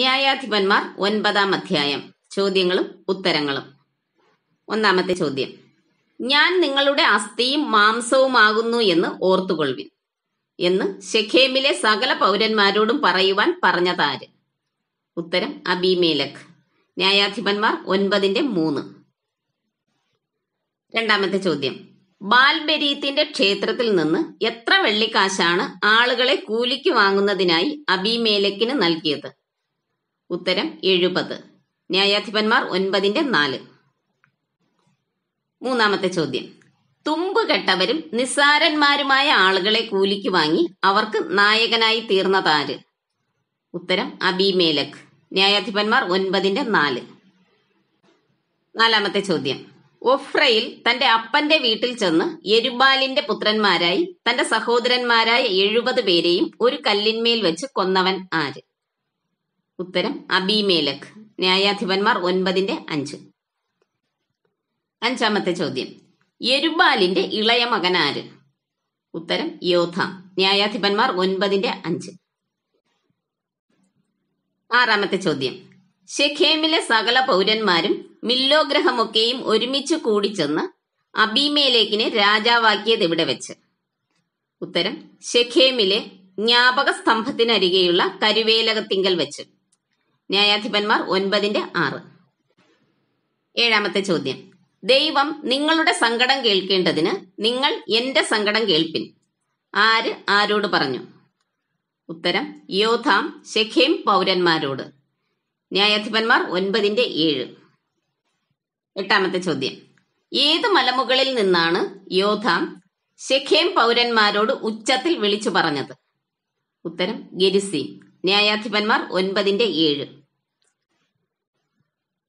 ന്യായാധിപന്മാർ ഒൻപതാം അധ്യായം ചോദ്യങ്ങളും ഉത്തരങ്ങളും ഒന്നാമത്തെ ചോദ്യം ഞാൻ നിങ്ങളുടെ അസ്ഥിയും മാംസവുമാകുന്നു എന്ന് ഓർത്തുകൊള്ളുവിൻ എന്ന് ഷെഖേമിലെ സകല പൗരന്മാരോടും പറയുവാൻ പറഞ്ഞതാര് ഉത്തരം അബിമേലഖ് ന്യായാധിപന്മാർ ഒൻപതിന്റെ മൂന്ന് രണ്ടാമത്തെ ചോദ്യം ബാൽബരീത്തിന്റെ ക്ഷേത്രത്തിൽ നിന്ന് എത്ര വെള്ളിക്കാശാണ് ആളുകളെ കൂലിക്ക് വാങ്ങുന്നതിനായി അബിമേലക്കിന് നൽകിയത് ഉത്തരം എഴുപത് ന്യായാധിപന്മാർ ഒൻപതിന്റെ നാല് മൂന്നാമത്തെ ചോദ്യം തുമ്പ് കെട്ടവരും നിസ്സാരന്മാരുമായ ആളുകളെ കൂലിക്ക് വാങ്ങി അവർക്ക് നായകനായി തീർന്നതാര് ഉത്തരം അബിമേലക് ന്യായാധിപന്മാർ ഒൻപതിന്റെ നാല് നാലാമത്തെ ചോദ്യം ഒഫ്രയിൽ തന്റെ അപ്പന്റെ വീട്ടിൽ ചെന്ന് എരുബാലിന്റെ പുത്രന്മാരായി തന്റെ സഹോദരന്മാരായ എഴുപത് പേരെയും ഒരു കല്ലിന്മേൽ വെച്ച് കൊന്നവൻ ആര് ഉത്തരം അബിമേലക് ന്യായാധിപന്മാർ ഒൻപതിന്റെ അഞ്ച് അഞ്ചാമത്തെ ചോദ്യം എരുബാലിന്റെ ഇളയ മകനാര് ആര് ഉത്തരം യോധ ന്യായാധിപന്മാർ ഒൻപതിന്റെ അഞ്ച് ആറാമത്തെ ചോദ്യം ഷെഖേമിലെ സകല പൗരന്മാരും മില്ലോഗ്രഹമൊക്കെയും ഒരുമിച്ച് ചെന്ന് അബിമേലേക്കിനെ രാജാവാക്കിയത് എവിടെ വെച്ച് ഉത്തരം ഷെഖേമിലെ ജ്ഞാപക സ്തംഭത്തിനരികെയുള്ള കരുവേലകത്തിങ്കൽ വെച്ച് ന്യായാധിപന്മാർ ഒൻപതിന്റെ ആറ് ഏഴാമത്തെ ചോദ്യം ദൈവം നിങ്ങളുടെ സങ്കടം കേൾക്കേണ്ടതിന് നിങ്ങൾ എന്റെ സങ്കടം കേൾപ്പിൻ ആര് ആരോട് പറഞ്ഞു ഉത്തരം യോധാം ഷെഖേം പൗരന്മാരോട് ന്യായാധിപന്മാർ ഒൻപതിന്റെ ഏഴ് എട്ടാമത്തെ ചോദ്യം ഏത് മലമുകളിൽ നിന്നാണ് യോധാം ഷെഖേം പൗരന്മാരോട് ഉച്ചത്തിൽ വിളിച്ചു പറഞ്ഞത് ഉത്തരം ഗരിസി ന്യായാധിപന്മാർ ഒൻപതിന്റെ ഏഴ്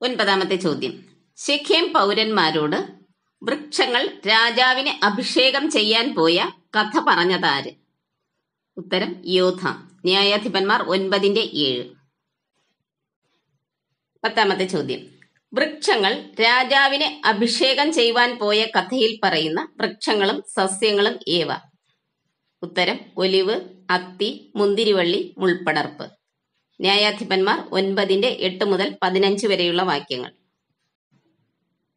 ഒൻപതാമത്തെ ചോദ്യം ശിഖേം പൗരന്മാരോട് വൃക്ഷങ്ങൾ രാജാവിന് അഭിഷേകം ചെയ്യാൻ പോയ കഥ പറഞ്ഞതാര് ഉത്തരം യോധ ന്യായാധിപന്മാർ ഒൻപതിന്റെ ഏഴ് പത്താമത്തെ ചോദ്യം വൃക്ഷങ്ങൾ രാജാവിനെ അഭിഷേകം ചെയ്യുവാൻ പോയ കഥയിൽ പറയുന്ന വൃക്ഷങ്ങളും സസ്യങ്ങളും ഏവ ഉത്തരം ഒലിവ് അത്തി മുന്തിരിവള്ളി മുൾപ്പടർപ്പ് ന്യായാധിപന്മാർ ഒൻപതിന്റെ എട്ട് മുതൽ പതിനഞ്ച് വരെയുള്ള വാക്യങ്ങൾ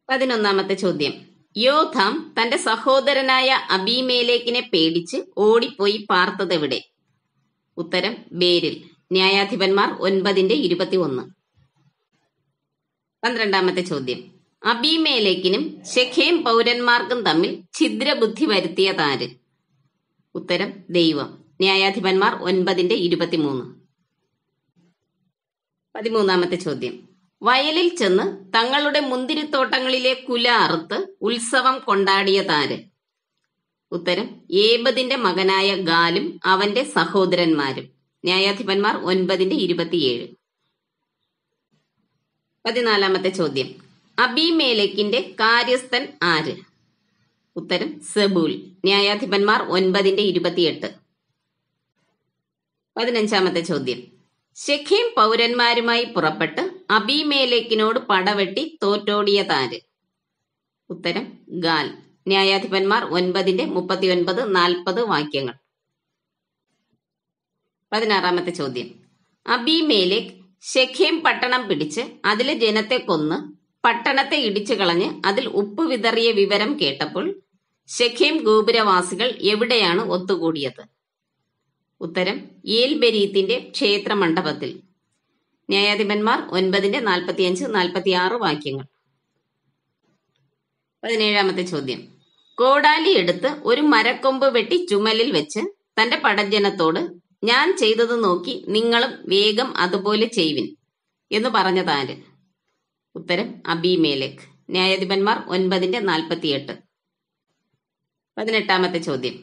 പതിനൊന്നാമത്തെ ചോദ്യം യോധാം തന്റെ സഹോദരനായ അബീമേലേക്കിനെ പേടിച്ച് ഓടിപ്പോയി പാർത്തതെവിടെ ഉത്തരം ബേരിൽ ന്യായാധിപന്മാർ ഒൻപതിന്റെ ഇരുപത്തി ഒന്ന് പന്ത്രണ്ടാമത്തെ ചോദ്യം അബീമേലേക്കിനും ഷെഖേം പൗരന്മാർക്കും തമ്മിൽ ഛിദ്രബുദ്ധി വരുത്തിയതാര് ഉത്തരം ദൈവം ന്യായാധിപന്മാർ ഒൻപതിന്റെ ഇരുപത്തിമൂന്ന് പതിമൂന്നാമത്തെ ചോദ്യം വയലിൽ ചെന്ന് തങ്ങളുടെ മുന്തിരിത്തോട്ടങ്ങളിലെ കുല അറുത്ത് ഉത്സവം കൊണ്ടാടിയതാര് ഉത്തരം ഏബദിന്റെ മകനായ ഗാലും അവന്റെ സഹോദരന്മാരും ന്യായാധിപന്മാർ ഒൻപതിന്റെ ഇരുപത്തിയേഴ് പതിനാലാമത്തെ ചോദ്യം അബിമേലക്കിന്റെ കാര്യസ്ഥൻ ആര് ഉത്തരം സെബൂൽ ന്യായാധിപന്മാർ ഒൻപതിന്റെ ഇരുപത്തിയെട്ട് പതിനഞ്ചാമത്തെ ചോദ്യം ശഖീം പൗരന്മാരുമായി പുറപ്പെട്ട് അബീമേലേക്കിനോട് പടവെട്ടി തോറ്റോടിയ താര് ഉത്തരം ഗാൽ ന്യായാധിപന്മാർ ഒൻപതിന്റെ ഒൻപത് നാൽപ്പത് വാക്യങ്ങൾ പതിനാറാമത്തെ ചോദ്യം അബിമേലേക്ക് ഷെഖേം പട്ടണം പിടിച്ച് അതിലെ ജനത്തെ കൊന്ന് പട്ടണത്തെ ഇടിച്ചു കളഞ്ഞ് അതിൽ ഉപ്പ് വിതറിയ വിവരം കേട്ടപ്പോൾ ഷെഖേം ഗോപുരവാസികൾ എവിടെയാണ് ഒത്തുകൂടിയത് ഉത്തരം ഏൽബരീത്തിന്റെ ക്ഷേത്ര മണ്ഡപത്തിൽ ന്യായാധിപന്മാർ ഒൻപതിന്റെ നാൽപ്പത്തി ആറ് വാക്യങ്ങൾ പതിനേഴാമത്തെ ചോദ്യം കോടാലി എടുത്ത് ഒരു മരക്കൊമ്പ് വെട്ടി ചുമലിൽ വെച്ച് തന്റെ പടജനത്തോട് ഞാൻ ചെയ്തത് നോക്കി നിങ്ങളും വേഗം അതുപോലെ ചെയ്വിൻ എന്ന് പറഞ്ഞതാര് ഉത്തരം അബിമേലക് ന്യായാധിപന്മാർ ഒൻപതിന്റെ നാൽപ്പത്തിയെട്ട് പതിനെട്ടാമത്തെ ചോദ്യം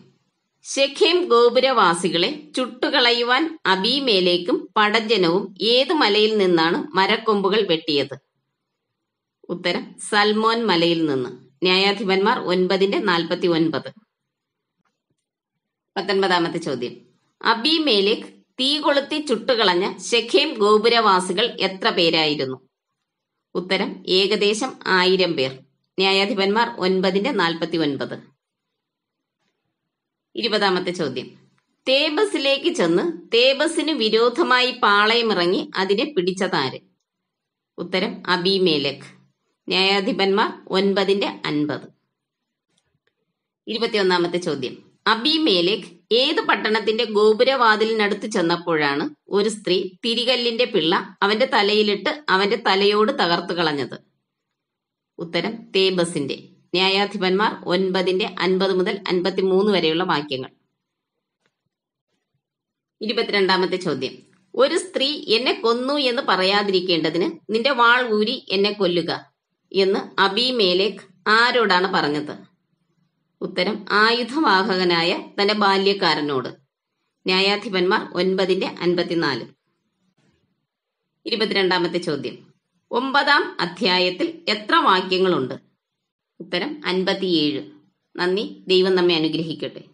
ശെഖേം ഗോപുരവാസികളെ ചുട്ടുകളയുവാൻ അബീമേലേക്കും പടജ്ജനവും ഏതു മലയിൽ നിന്നാണ് മരക്കൊമ്പുകൾ വെട്ടിയത് ഉത്തരം സൽമോൻ മലയിൽ നിന്ന് ന്യായാധിപന്മാർ ഒൻപതിന്റെ നാൽപ്പത്തി ഒൻപത് പത്തൊൻപതാമത്തെ ചോദ്യം അബീമേലേക്ക് തീ കൊളുത്തി ചുട്ടുകളഞ്ഞ ഷെഖേം ഗോപുരവാസികൾ എത്ര പേരായിരുന്നു ഉത്തരം ഏകദേശം ആയിരം പേർ ന്യായാധിപന്മാർ ഒൻപതിന്റെ നാൽപ്പത്തി ഒൻപത് ഇരുപതാമത്തെ ചോദ്യം തേബസിലേക്ക് ചെന്ന് തേബസിന് വിരോധമായി പാളയമിറങ്ങി അതിനെ പിടിച്ചതാര് ഉത്തരം അബിമേലക് ന്യായാധിപന്മാർ ഒൻപതിന്റെ അൻപത് ഇരുപത്തിയൊന്നാമത്തെ ചോദ്യം അബിമേലക് ഏത് പട്ടണത്തിന്റെ ഗോപുരവാതിലിനടുത്ത് ചെന്നപ്പോഴാണ് ഒരു സ്ത്രീ തിരികല്ലിന്റെ പിള്ള അവന്റെ തലയിലിട്ട് അവന്റെ തലയോട് തകർത്തു കളഞ്ഞത് ഉത്തരം തേബസിന്റെ ന്യായാധിപന്മാർ ഒൻപതിന്റെ അൻപത് മുതൽ അൻപത്തിമൂന്ന് വരെയുള്ള വാക്യങ്ങൾ ഇരുപത്തിരണ്ടാമത്തെ ചോദ്യം ഒരു സ്ത്രീ എന്നെ കൊന്നു എന്ന് പറയാതിരിക്കേണ്ടതിന് നിന്റെ വാൾ ഊരി എന്നെ കൊല്ലുക എന്ന് അബിമേലേക്ക് ആരോടാണ് പറഞ്ഞത് ഉത്തരം ആയുധവാഹകനായ തന്റെ ബാല്യക്കാരനോട് ന്യായാധിപന്മാർ ഒൻപതിന്റെ അൻപത്തിനാല് ഇരുപത്തിരണ്ടാമത്തെ ചോദ്യം ഒമ്പതാം അധ്യായത്തിൽ എത്ര വാക്യങ്ങളുണ്ട് ഉത്തരം അൻപത്തിയേഴ് നന്ദി ദൈവം നമ്മെ അനുഗ്രഹിക്കട്ടെ